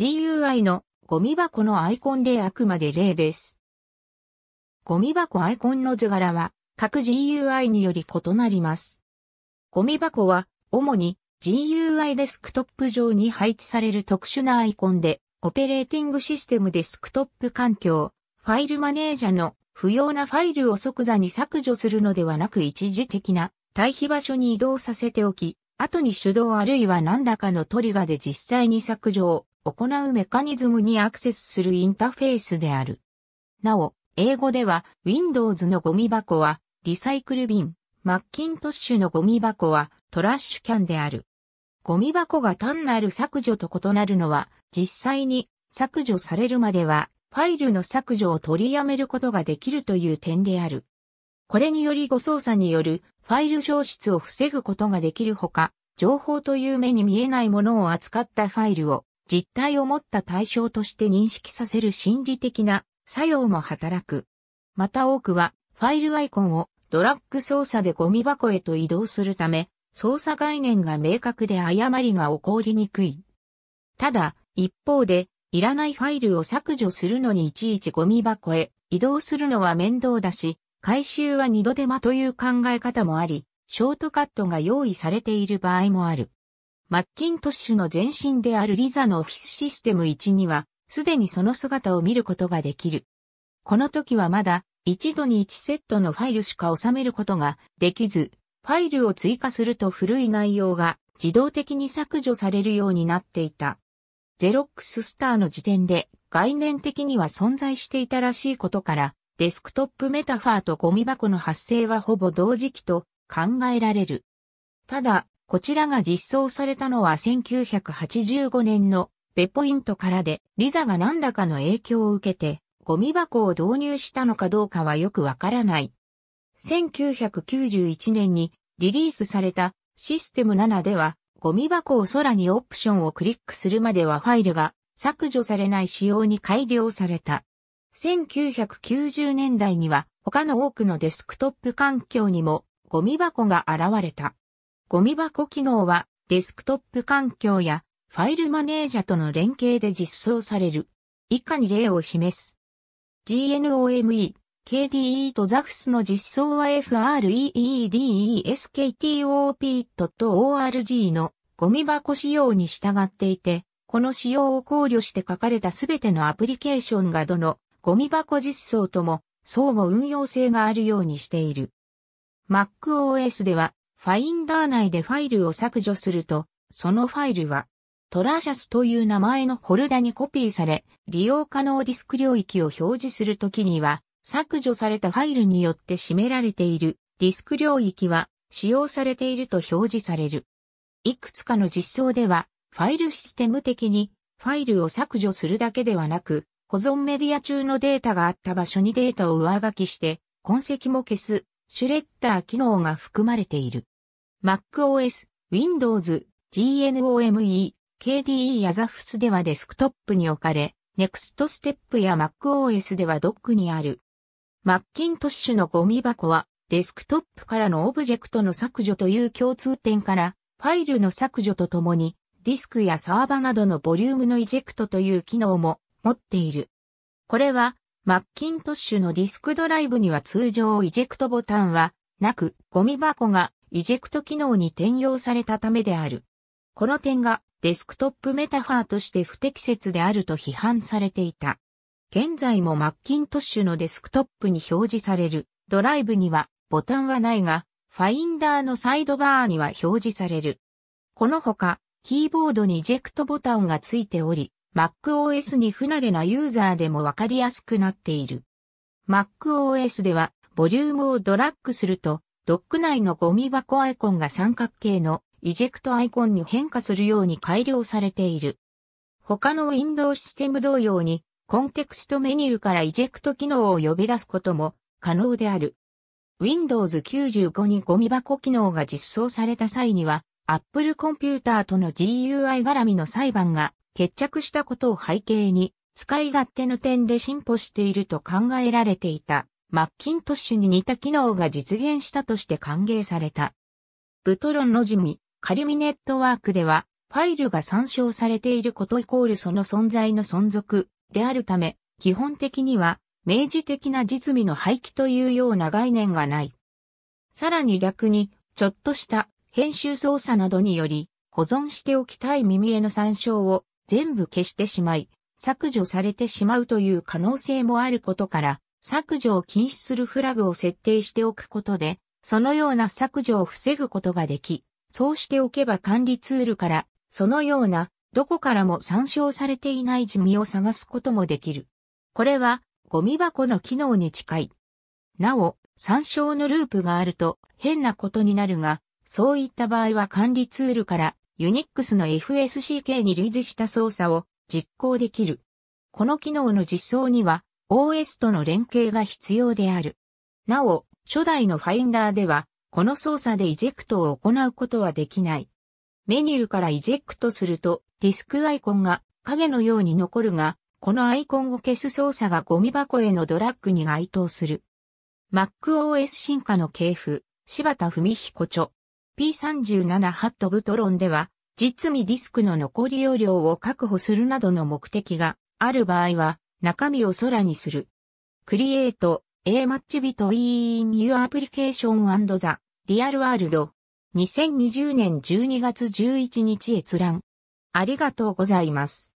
GUI のゴミ箱のアイコンであくまで例です。ゴミ箱アイコンの図柄は各 GUI により異なります。ゴミ箱は主に GUI デスクトップ上に配置される特殊なアイコンで、オペレーティングシステムデスクトップ環境、ファイルマネージャの不要なファイルを即座に削除するのではなく一時的な対比場所に移動させておき、後に手動あるいは何らかのトリガーで実際に削除を行うメカニズムにアクセスするインタフェースである。なお、英語では Windows のゴミ箱はリサイクル瓶、マッキントッシュのゴミ箱はトラッシュキャンである。ゴミ箱が単なる削除と異なるのは実際に削除されるまではファイルの削除を取りやめることができるという点である。これにより誤操作によるファイル消失を防ぐことができるほか、情報という目に見えないものを扱ったファイルを実体を持った対象として認識させる心理的な作用も働く。また多くは、ファイルアイコンをドラッグ操作でゴミ箱へと移動するため、操作概念が明確で誤りが起こりにくい。ただ、一方で、いらないファイルを削除するのにいちいちゴミ箱へ移動するのは面倒だし、回収は二度手間という考え方もあり、ショートカットが用意されている場合もある。マッキントッシュの前身であるリザのオフィスシステム1には、すでにその姿を見ることができる。この時はまだ、一度に1セットのファイルしか収めることができず、ファイルを追加すると古い内容が自動的に削除されるようになっていた。ゼロックススターの時点で概念的には存在していたらしいことから、デスクトップメタファーとゴミ箱の発生はほぼ同時期と考えられる。ただ、こちらが実装されたのは1985年のベポイントからで、リザが何らかの影響を受けて、ゴミ箱を導入したのかどうかはよくわからない。1991年にリリースされたシステム7では、ゴミ箱を空にオプションをクリックするまではファイルが削除されない仕様に改良された。1990年代には他の多くのデスクトップ環境にもゴミ箱が現れた。ゴミ箱機能はデスクトップ環境やファイルマネージャとの連携で実装される。以下に例を示す。GNOME、KDE と ZAFS の実装は FREEDESKTOP.org のゴミ箱仕様に従っていて、この仕様を考慮して書かれたすべてのアプリケーションがどのゴミ箱実装とも相互運用性があるようにしている。MacOS ではファインダー内でファイルを削除すると、そのファイルは、トラシャスという名前のフォルダにコピーされ、利用可能ディスク領域を表示するときには、削除されたファイルによって占められているディスク領域は使用されていると表示される。いくつかの実装では、ファイルシステム的にファイルを削除するだけではなく、保存メディア中のデータがあった場所にデータを上書きして、痕跡も消すシュレッダー機能が含まれている。MacOS、Windows、GNOME、KDE や ZAFS ではデスクトップに置かれ、Next Step や MacOS ではドックにある。マッキントッシュのゴミ箱は、デスクトップからのオブジェクトの削除という共通点から、ファイルの削除とともに、ディスクやサーバなどのボリュームのイジェクトという機能も持っている。これはマッキントッシュのディスクドライブには通常イジェクトボタンはなく、ゴミ箱がイジェクト機能に転用されたためである。この点がデスクトップメタファーとして不適切であると批判されていた。現在もマッキントッシュのデスクトップに表示されるドライブにはボタンはないが、ファインダーのサイドバーには表示される。このほか、キーボードにイジェクトボタンがついており、MacOS に不慣れなユーザーでもわかりやすくなっている。MacOS では、ボリュームをドラッグすると、ドック内のゴミ箱アイコンが三角形のイジェクトアイコンに変化するように改良されている。他の Windows システム同様に、コンテクストメニューからイジェクト機能を呼び出すことも可能である。Windows 95にゴミ箱機能が実装された際には、Apple コンピューターとの GUI 絡みの裁判が決着したことを背景に、使い勝手の点で進歩していると考えられていた、マッキントッシュに似た機能が実現したとして歓迎された。ブトロンの地味、カリミネットワークでは、ファイルが参照されていることイコールその存在の存続であるため、基本的には、明示的な実味の廃棄というような概念がない。さらに逆に、ちょっとした編集操作などにより、保存しておきたい耳への参照を全部消してしまい、削除されてしまうという可能性もあることから、削除を禁止するフラグを設定しておくことで、そのような削除を防ぐことができ、そうしておけば管理ツールから、そのような、どこからも参照されていない地味を探すこともできる。これは、ゴミ箱の機能に近い。なお、参照のループがあると変なことになるが、そういった場合は管理ツールからユニックスの FSCK に類似した操作を実行できる。この機能の実装には OS との連携が必要である。なお、初代のファインダーでは、この操作でイジェクトを行うことはできない。メニューからイジェクトすると、ディスクアイコンが影のように残るが、このアイコンを消す操作がゴミ箱へのドラッグに該当する。MacOS 進化の系譜、柴田文彦著。P37 ハットブトロンでは、実味ディスクの残り容量を確保するなどの目的がある場合は、中身を空にする。Create A Match Bit in Your Application and the Real World 2020年12月11日閲覧。ありがとうございます。